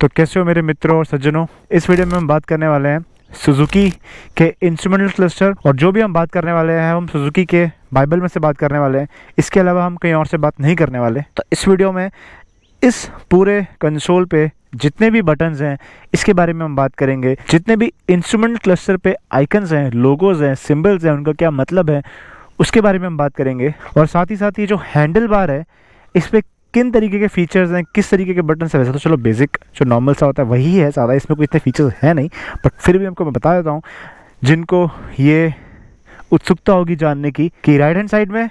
तो कैसे हो मेरे मित्रों और सज्जनों इस वीडियो में हम बात करने वाले हैं सुजुकी के इंस्ट्रूमेंटल क्लस्टर और जो भी हम बात करने वाले हैं हम सुजुकी के बाइबल में से बात करने वाले हैं इसके अलावा हम कहीं और से बात नहीं करने वाले तो इस वीडियो में इस पूरे कंसोल पे जितने भी बटन्स हैं इसके बारे में हम बात करेंगे जितने भी इंस्ट्रूमेंट क्लस्टर पे आइकन्स हैं लोगोज हैं सिम्बल्स हैं उनका क्या मतलब है उसके बारे में हम बात करेंगे और साथ ही साथ ये जो हैंडल बार है इस पर किन तरीके के फीचर्स हैं किस तरीके के बटन है वैसे तो चलो बेसिक जो नॉर्मल सा होता है वही है ज़्यादा इसमें कोई इतने फीचर्स हैं नहीं बट फिर भी आपको मैं बता देता हूँ जिनको ये उत्सुकता होगी जानने की कि राइट हैंड साइड में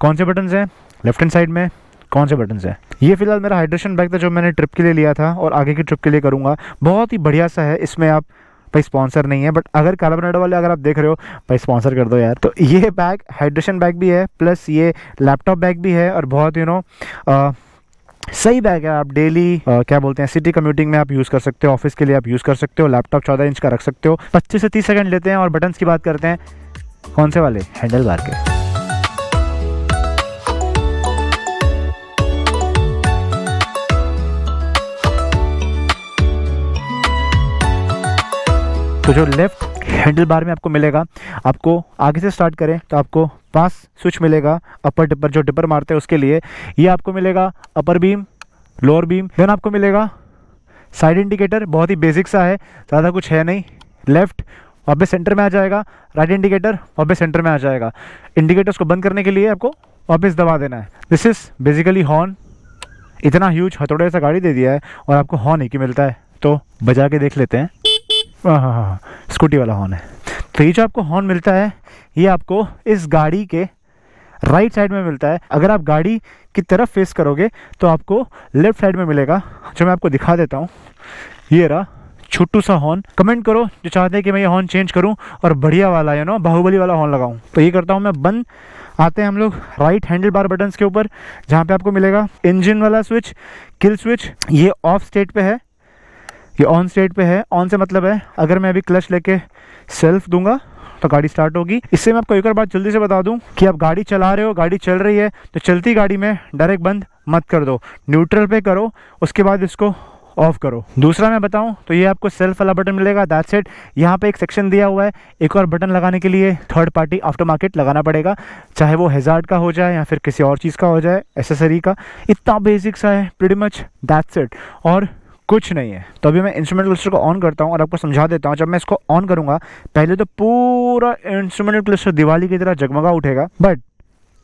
कौन से बटन्स हैं लेफ्ट हैंड साइड में कौन से बटन्स हैं ये फिलहाल मेरा हाइड्रेशन बैग था जो मैंने ट्रिप के लिए लिया था और आगे की ट्रिप के लिए करूँगा बहुत ही बढ़िया सा है इसमें आप भाई स्पॉन्सर नहीं है बट अगर कार्बोनेटो वाले अगर आप देख रहे हो भाई स्पॉन्सर कर दो यार तो ये बैग हाइड्रेशन बैग भी है प्लस ये लैपटॉप बैग भी है और बहुत यू नो सही बैग है आप डेली क्या बोलते हैं सिटी कम्यूटिंग में आप यूज़ कर सकते हो ऑफिस के लिए आप यूज़ कर सकते हो लैपटॉप चौदह इंच का रख सकते हो पच्चीस से तीस सेकंड लेते हैं और बटन्स की बात करते हैं कौन से वाले हैंडल बार के तो जो लेफ्ट हैंडल बार में आपको मिलेगा आपको आगे से स्टार्ट करें तो आपको पांच स्विच मिलेगा अपर डिपर जो डिपर मारते हैं उसके लिए ये आपको मिलेगा upper beam lower beam then आपको मिलेगा साइड इंडिकेटर बहुत ही बेसिक सा है ज़्यादा कुछ है नहीं लेफ्ट वापस सेंटर में आ जाएगा राइट इंडिकेटर वापस सेंटर में आ जाएगा इंडिकेटर्स को बंद करने के लिए आपको वापस दबा देना है दिस इज़ बेसिकली हॉर्न इतना ह्यूज हथौड़े सा गाड़ी दे दिया है और आपको हॉर्न ही की मिलता है तो बजा के देख लेते हैं हाँ हाँ हाँ स्कूटी वाला हॉर्न है तो ये जो आपको हॉर्न मिलता है ये आपको इस गाड़ी के राइट साइड में मिलता है अगर आप गाड़ी की तरफ फेस करोगे तो आपको लेफ्ट साइड में मिलेगा जो मैं आपको दिखा देता हूँ ये रहा छोटू सा हॉर्न कमेंट करो जो चाहते हैं कि मैं ये हॉर्न चेंज करूँ और बढ़िया वाला यू नो बाहुबली वाला हॉर्न लगाऊँ तो ये करता हूँ मैं बंद आते हैं हम लोग राइट हैंडल बार बटन्स के ऊपर जहाँ पे आपको मिलेगा इंजन वाला स्विच किल स्विच ये ऑफ स्टेट पे है ये ऑन स्टेट पे है ऑन से मतलब है अगर मैं अभी क्लच लेके सेल्फ दूंगा तो गाड़ी स्टार्ट होगी इससे मैं आपको एक और बात जल्दी से बता दूं कि आप गाड़ी चला रहे हो गाड़ी चल रही है तो चलती गाड़ी में डायरेक्ट बंद मत कर दो न्यूट्रल पे करो उसके बाद इसको ऑफ करो दूसरा मैं बताऊं तो ये आपको सेल्फ वाला बटन मिलेगा दैट सेट यहाँ पे एक सेक्शन दिया हुआ है एक और बटन लगाने के लिए थर्ड पार्टी आफ्टर मार्केट लगाना पड़ेगा चाहे वो हेजार्ड का हो जाए या फिर किसी और चीज़ का हो जाए एसेसरी का इतना बेसिक सा है प्रीटी मच दैट सेट और कुछ नहीं है तो अभी मैं इंस्ट्रूमेंट क्लस्टर को ऑन करता हूँ और आपको समझा देता हूँ जब मैं इसको ऑन करूँगा पहले तो पूरा इंस्ट्रूमेंट क्लस्टर दिवाली की तरह जगमगा उठेगा बट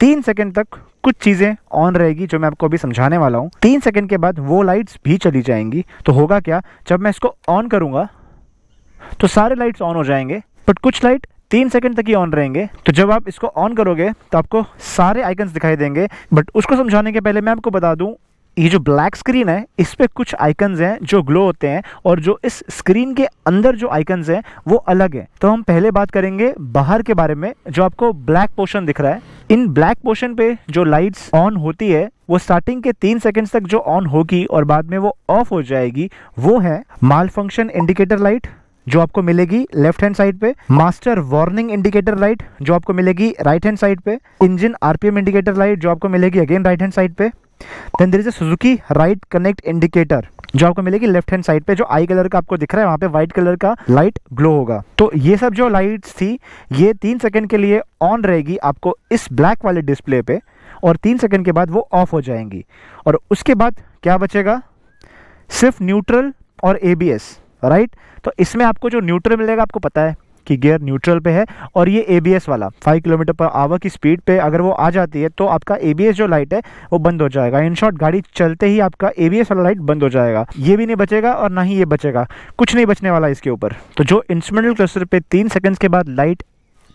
तीन सेकंड तक कुछ चीज़ें ऑन रहेगी जो मैं आपको अभी समझाने वाला हूँ तीन सेकंड के बाद वो लाइट्स भी चली जाएंगी तो होगा क्या जब मैं इसको ऑन करूँगा तो सारे लाइट्स ऑन हो जाएंगे बट कुछ लाइट तीन सेकंड तक ही ऑन रहेंगे तो जब आप इसको ऑन करोगे तो आपको सारे आइकन्स दिखाई देंगे बट उसको समझाने के पहले मैं आपको बता दूं ये जो ब्लैक स्क्रीन है इस पर कुछ आइकन्स हैं जो ग्लो होते हैं और जो इस स्क्रीन के अंदर जो आइकन्स हैं वो अलग हैं तो हम पहले बात करेंगे बाहर के बारे में जो आपको ब्लैक पोर्शन दिख रहा है इन ब्लैक पोर्शन पे जो लाइट्स ऑन होती है वो स्टार्टिंग के तीन सेकंड्स तक जो ऑन होगी और बाद में वो ऑफ हो जाएगी वो है माल फंक्शन इंडिकेटर लाइट जो आपको मिलेगी लेफ्ट हैंड साइड पे मास्टर वार्निंग इंडिकेटर लाइट जो आपको मिलेगी राइट हैंड साइड पे इंजन आरपीएम इंडिकेटर लाइट जो आपको मिलेगी अगेन राइट हैंड साइड पे then there is Suzuki ride connect indicator जो आपको मिलेगी लेफ्ट हैंड साइड पे जो आई कलर का आपको दिख रहा है वहां पे व्हाइट कलर का लाइट ग्लो होगा तो ये सब जो लाइट्स थी ये तीन सेकंड के लिए ऑन रहेगी आपको इस ब्लैक वाले डिस्प्ले पे और तीन सेकंड के बाद वो ऑफ हो जाएंगी और उसके बाद क्या बचेगा सिर्फ न्यूट्रल और ए राइट तो इसमें आपको जो न्यूट्रल मिलेगा आपको पता है कि गियर न्यूट्रल पे है और ये एबीएस वाला फाइव किलोमीटर पर आवर की स्पीड पे अगर वो आ जाती है तो आपका एबीएस जो लाइट है वो बंद हो जाएगा इन शॉर्ट गाड़ी चलते ही आपका एबीएस वाला लाइट बंद हो जाएगा ये भी नहीं बचेगा और ना ही ये बचेगा कुछ नहीं बचने वाला इसके ऊपर तो जो इंस्ट्रूमेंटल क्लस्टर पे तीन सेकेंड्स के बाद लाइट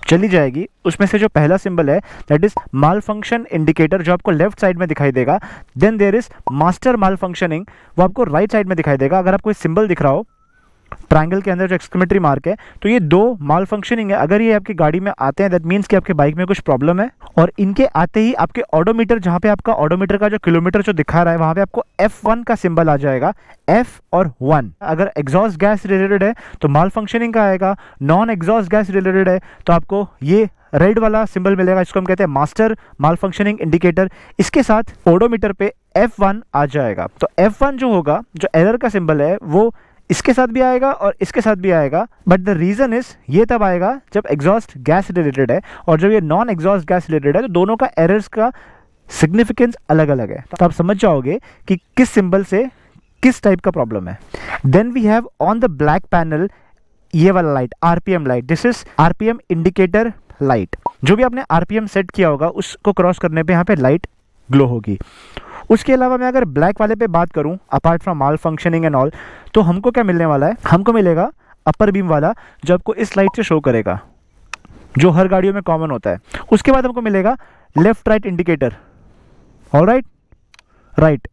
चली जाएगी उसमें से जो पहला सिंबल है that is malfunction indicator जो आपको लेफ्ट साइड में दिखाई देगा then there is master malfunctioning वो आपको राइट right साइड में दिखाई देगा अगर आपको सिंबल दिख रहा हो ट्राइंगल के अंदर जो एक्सक्लेमेटरी मार्क है तो ये दो माल फंक्शनिंग है अगर ये आपकी गाड़ी में आते हैं दैट मीन्स कि आपके बाइक में कुछ प्रॉब्लम है और इनके आते ही आपके ऑडोमीटर जहाँ पे आपका ऑडोमीटर का जो किलोमीटर जो दिखा रहा है वहाँ पे आपको F1 का सिंबल आ जाएगा F और 1 अगर एग्जॉस्ट गैस रिलेटेड है तो माल फंक्शनिंग का आएगा नॉन एग्जॉस्ट गैस रिलेटेड है तो आपको ये रेड वाला सिंबल मिलेगा इसको हम कहते हैं मास्टर माल फंक्शनिंग इंडिकेटर इसके साथ ऑडोमीटर पे F1 आ जाएगा तो F1 जो होगा जो एरर का सिंबल है वो इसके साथ भी आएगा और इसके साथ भी आएगा बट द रीज़न इज ये तब आएगा जब एग्जॉस्ट गैस रिलेटेड है और जब ये नॉन एग्जॉस्ट गैस रिलेटेड है तो दोनों का एरर्स का सिग्निफिकेंस अलग अलग है तो आप समझ जाओगे कि किस सिंबल से किस टाइप का प्रॉब्लम है then we have on the black panel ये वाला light RPM light this is RPM indicator light जो भी आपने आरपीएम सेट किया होगा उसको क्रॉस करने पे यहाँ पे लाइट ग्लो होगी उसके अलावा मैं अगर ब्लैक वाले पे बात करूँ apart from malfunctioning and all तो हमको क्या मिलने वाला है हमको मिलेगा अपर बीम वाला जो आपको इस लाइट से शो करेगा जो हर गाड़ियों में कॉमन होता है उसके बाद हमको मिलेगा left right indicator all right right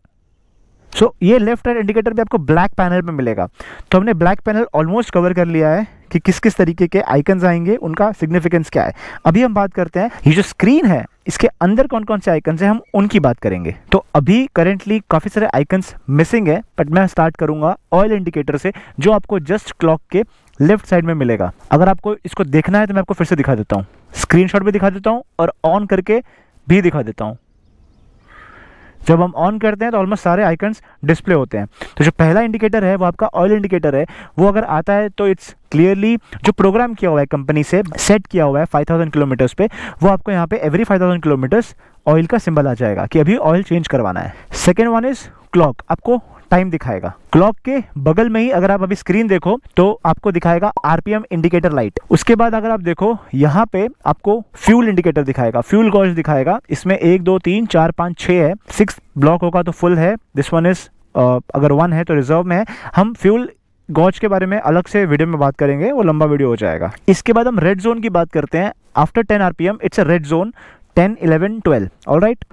so so, ये लेफ्ट राइट इंडिकेटर भी आपको ब्लैक पैनल में मिलेगा तो हमने ब्लैक पैनल ऑलमोस्ट कवर कर लिया है कि किस किस तरीके के आइकन्स आएंगे उनका सिग्निफिकेंस क्या है अभी हम बात करते हैं ये जो स्क्रीन है इसके अंदर कौन कौन से आइकन्स हैं हम उनकी बात करेंगे तो अभी करेंटली काफ़ी सारे आइकन्स मिसिंग है बट मैं स्टार्ट करूंगा ऑयल इंडिकेटर से जो आपको जस्ट क्लॉक के लेफ्ट साइड में मिलेगा अगर आपको इसको देखना है तो मैं आपको फिर से दिखा देता हूँ स्क्रीन भी दिखा देता हूँ और ऑन करके भी दिखा देता हूँ जब हम ऑन करते हैं तो ऑलमोस्ट सारे आइकन्स डिस्प्ले होते हैं तो जो पहला इंडिकेटर है वो आपका ऑयल इंडिकेटर है वो अगर आता है तो इट्स क्लियरली जो प्रोग्राम किया हुआ है कंपनी से सेट किया हुआ है 5000 किलोमीटर्स पे वो आपको यहाँ पे एवरी 5000 किलोमीटर्स ऑयल का सिंबल आ जाएगा कि अभी ऑयल चेंज करवाना है सेकेंड वन इज़ क्लॉक आपको टाइम दिखाएगा क्लॉक के बगल में ही अगर आप अभी स्क्रीन देखो तो आपको दिखाएगा आरपीएम इंडिकेटर लाइट उसके बाद अगर आप देखो यहाँ पे आपको फ्यूल इंडिकेटर दिखाएगा फ्यूल गॉज दिखाएगा इसमें एक दो तीन चार पाँच छः है सिक्स ब्लॉक होगा तो फुल है दिस वन इज अगर वन है तो रिजर्व में है हम फ्यूल गॉज के बारे में अलग से वीडियो में बात करेंगे वो लंबा वीडियो हो जाएगा इसके बाद हम रेड जोन की बात करते हैं after ten are it's a red zone ten eleven twelve all right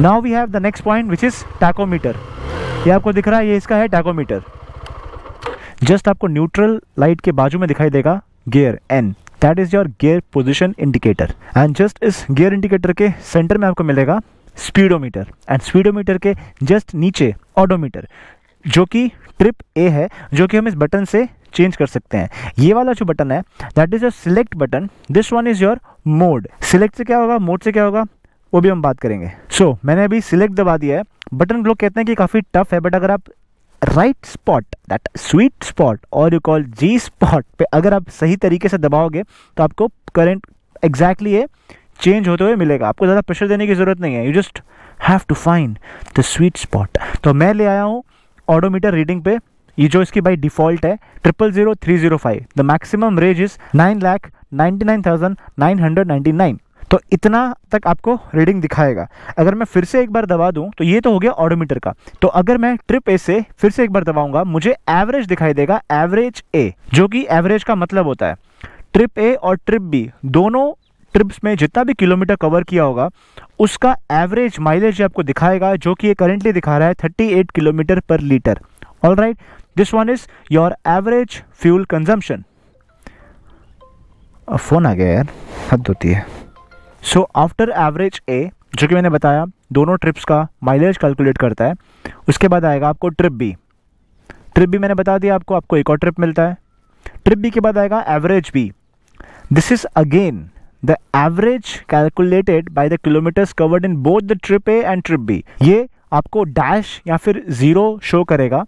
now we have the next point which is tachometer ये आपको दिख रहा है ये इसका है टैकोमीटर जस्ट आपको न्यूट्रल लाइट के बाजू में दिखाई देगा gear N that is your gear position indicator and just इस गियर इंडिकेटर के सेंटर में आपको मिलेगा स्पीडोमीटर एंड स्पीडोमीटर के जस्ट नीचे ऑडोमीटर जो कि ट्रिप ए है जो कि हम इस बटन से चेंज कर सकते हैं ये वाला जो बटन है that is your select button this one is your mode select से क्या होगा मोड से क्या होगा वो भी हम बात करेंगे सो so, मैंने अभी सिलेक्ट दबा दिया है बटन ग्लो कहते हैं कि काफ़ी टफ है बट अगर आप right spot that sweet spot और यू कॉल जी स्पॉट पे अगर आप सही तरीके से दबाओगे तो आपको करंट एग्जैक्टली ये चेंज होते हुए मिलेगा आपको ज़्यादा प्रेशर देने की ज़रूरत नहीं है you just have to find the sweet spot तो मैं ले आया हूँ ऑडोमीटर रीडिंग पे ये जो इसकी बाई डिफॉल्ट है triple zero three zero five the maximum range is nine lakh ninety nine thousand nine hundred ninety nine तो इतना तक आपको रीडिंग दिखाएगा अगर मैं फिर से एक बार दबा दूं तो ये तो हो गया ऑडोमीटर का तो अगर मैं ट्रिप ए से फिर से एक बार दबाऊंगा मुझे एवरेज दिखाई देगा एवरेज ए जो कि एवरेज का मतलब होता है ट्रिप ए और ट्रिप बी दोनों ट्रिप्स में जितना भी किलोमीटर कवर किया होगा उसका एवरेज माइलेज आपको दिखाएगा जो कि ये करेंटली दिखा रहा है 38 kilometre per litre all right this one is your average fuel consumption phone आ गया यार हद होती है सो आफ्टर एवरेज ए जो कि मैंने बताया दोनों ट्रिप्स का माइलेज कैलकुलेट करता है उसके बाद आएगा आपको ट्रिप बी ट्रिप बी मैंने बता दिया आपको आपको एक और ट्रिप मिलता है ट्रिप बी के बाद आएगा average B this is again the average calculated by the kilometres covered in both the trip A and trip B ये आपको डैश या फिर ज़ीरो शो करेगा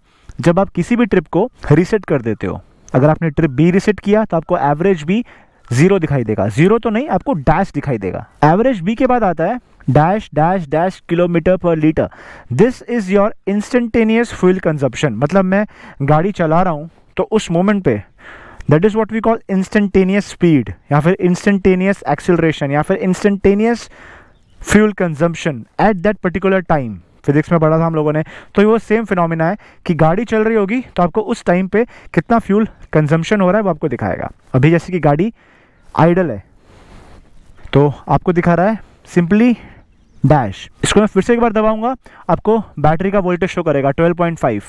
जब आप किसी भी ट्रिप को रिसेट कर देते हो अगर आपने ट्रिप बी रिसेट किया तो आपको एवरेज बी जीरो दिखाई देगा जीरो तो नहीं आपको डैश दिखाई देगा एवरेज बी के बाद आता है dash dash dash kilometre per litre this is your instantaneous fuel consumption मतलब मैं गाड़ी चला रहा हूँ तो उस मोमेंट पे that is what we call instantaneous speed या फिर इंस्टेंटेनियस एक्सिलेशन या फिर instantaneous fuel consumption at that particular time physics में पढ़ा था हम लोगों ने तो वो सेम फिनोमिना है कि गाड़ी चल रही होगी तो आपको उस टाइम पे कितना फ्यूल कंजम्पशन हो रहा है वो आपको दिखाएगा अभी जैसे कि गाड़ी आइडल है तो आपको दिखा रहा है सिंपली डैश इसको मैं फिर से एक बार दबाऊंगा आपको बैटरी का वोल्टेज शो करेगा 12.5 point five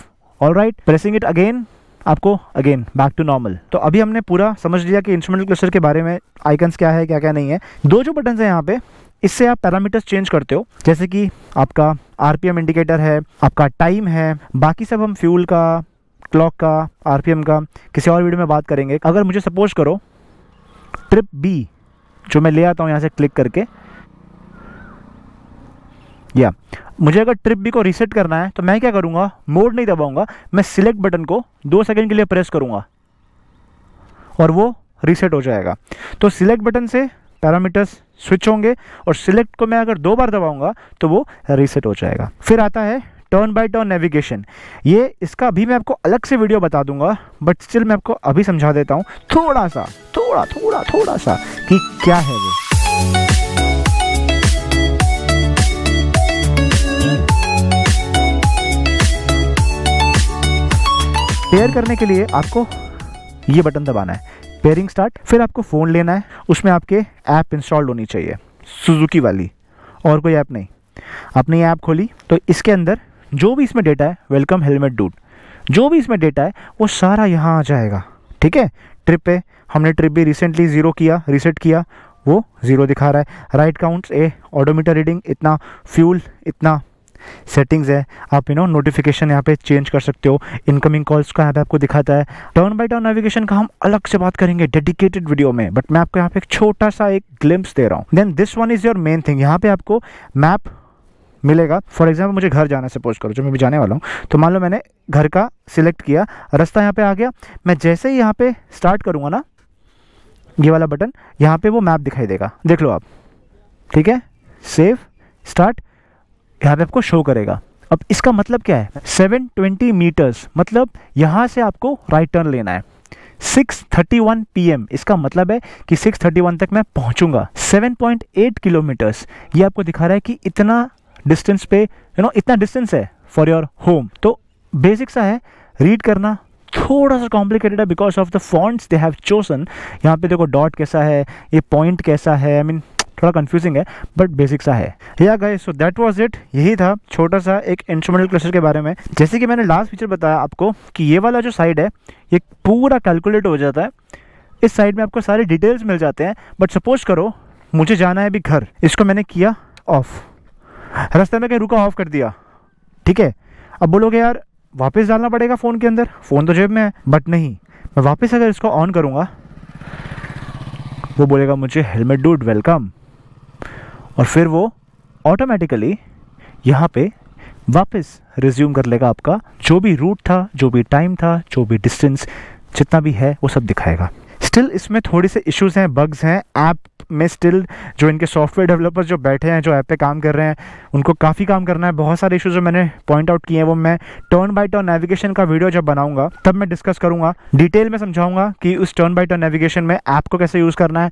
all right pressing it again आपको अगेन बैक टू नॉर्मल तो अभी हमने पूरा समझ लिया कि इंस्ट्रूमेंटल क्लस्टर के बारे में आइकन्स क्या है क्या क्या नहीं है दो जो बटन है यहाँ पे इससे आप पैरामीटर्स चेंज करते हो जैसे कि आपका आरपीएम इंडिकेटर है आपका टाइम है बाकी सब हम फ्यूल का क्लॉक का आरपीएम का किसी और वीडियो में बात करेंगे अगर मुझे सपोज करो ट्रिप बी जो मैं ले आता हूँ यहाँ से क्लिक करके या मुझे अगर ट्रिप बी को रीसेट करना है तो मैं क्या करूँगा मोड नहीं दबाऊँगा मैं सिलेक्ट बटन को दो सेकेंड के लिए प्रेस करूँगा और वो रीसेट हो जाएगा तो सिलेक्ट बटन से पैरामीटर्स स्विच होंगे और सिलेक्ट को मैं अगर दो बार दबाऊंगा तो वो रीसेट हो जाएगा फिर आता है टर्न बाय टर्न नेविगेशन ये इसका अभी मैं आपको अलग से वीडियो बता दूंगा बट स्टिल मैं आपको अभी समझा देता हूँ थोड़ा सा थोड़ा थोड़ा थोड़ा सा कि क्या है वो पेयर करने के लिए आपको ये बटन दबाना है पेयरिंग स्टार्ट फिर आपको फ़ोन लेना है उसमें आपके ऐप इंस्टॉल्ड होनी चाहिए सुजुकी वाली और कोई ऐप नहीं आपने ये ऐप खोली तो इसके अंदर जो भी इसमें डेटा है वेलकम हेलमेट डूड जो भी इसमें डेटा है वो सारा यहाँ आ जाएगा ठीक है ट्रिप पे हमने ट्रिप भी रिसेंटली ज़ीरो किया रिसेट किया वो ज़ीरो दिखा रहा है right counts a odometer reading इतना फ्यूल इतना सेटिंग्स है आप यू नो नोटिफिकेशन यहाँ पे चेंज कर सकते हो इनकमिंग कॉल्स का यहाँ पे आपको दिखाता है टाउन बाय टाउन नेविगेशन का हम अलग से बात करेंगे डेडिकेटेड वीडियो में बट मैं आपको यहाँ पे एक छोटा सा एक ग्लिम्स दे रहा हूँ then this one is your main thing यहाँ पे आपको मैप मिलेगा फॉर एग्जाम्पल मुझे घर जाना सपोज करो जो मैं भी जाने वाला हूँ तो मान लो मैंने घर का सिलेक्ट किया रास्ता यहाँ पे आ गया मैं जैसे ही यहाँ पे स्टार्ट करूँगा ना ये वाला बटन यहाँ पे वो मैप दिखाई देगा देख लो आप ठीक है सेव स्टार्ट यहाँ पे आपको शो करेगा अब इसका मतलब क्या है ट्वेंटी मीटर्स मतलब यहाँ से आपको राइट टर्न लेना है 6:31 एम इसका मतलब है कि 6:31 तक मैं पहुँचूंगा 7.8 किलोमीटर्स ये आपको दिखा रहा है कि इतना डिस्टेंस पे यू you नो know, इतना डिस्टेंस है फॉर योर होम तो बेसिक सा है रीड करना थोड़ा सा कॉम्प्लिकेटेड है because of the fonts they have chosen यहाँ पे देखो डॉट कैसा है ये पॉइंट कैसा है आई I मीन mean, थोड़ा कंफ्यूजिंग है बट बेसिक सा है या गए सो दैट वाज इट यही था छोटा सा एक इंस्ट्रूमेंटल क्लस्टर के बारे में जैसे कि मैंने लास्ट फीचर बताया आपको कि ये वाला जो साइड है ये पूरा कैलकुलेट हो जाता है इस साइड में आपको सारे डिटेल्स मिल जाते हैं बट सपोज करो मुझे जाना है अभी घर इसको मैंने किया ऑफ रास्ते में कहीं रुका ऑफ कर दिया ठीक है अब बोलोगे यार वापस डालना पड़ेगा फ़ोन के अंदर फ़ोन तो जेब में है बट नहीं मैं वापस अगर इसको ऑन करूँगा वो बोलेगा मुझे हेलमेट डूड वेलकम और फिर वो ऑटोमेटिकली यहाँ पे वापस रिज्यूम कर लेगा आपका जो भी रूट था जो भी टाइम था जो भी डिस्टेंस जितना भी है वो सब दिखाएगा स्टिल इसमें थोड़ी से इश्यूज हैं बग्स हैं ऐप में स्टिल जो इनके सॉफ्टवेयर डेवलपर्स जो बैठे हैं जो ऐप पे काम कर रहे हैं उनको काफ़ी काम करना है बहुत सारे इशूज़ जो मैंने पॉइंट आउट किए हैं वो मैं टर्न बाय टर्न नेविगेशन का वीडियो जब बनाऊंगा तब मैं डिस्कस करूंगा डिटेल में समझाऊंगा कि उस टर्न बाय टर्न नेविगेशन में ऐप को कैसे यूज़ करना है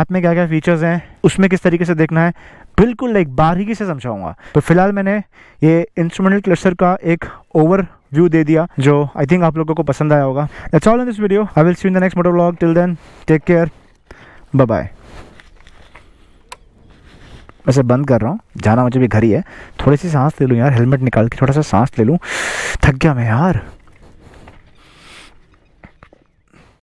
ऐप में क्या क्या फीचर्स हैं उसमें किस तरीके से देखना है बिल्कुल लाइक बारीकी से समझाऊंगा तो फिलहाल मैंने ये इंस्ट्रूमेंटल क्लस्टर का एक ओवर व्यू दे दिया जो आई थिंक आप लोगों को पसंद आया होगा that's all in this video I will see in the next motor vlog till then take care bye bye मैं वैसे बंद कर रहा हूँ जाना मुझे भी घर ही है थोड़ी सी सांस ले लूँ यार हेलमेट निकाल के थोड़ा सा सांस ले लूँ थक गया मैं यार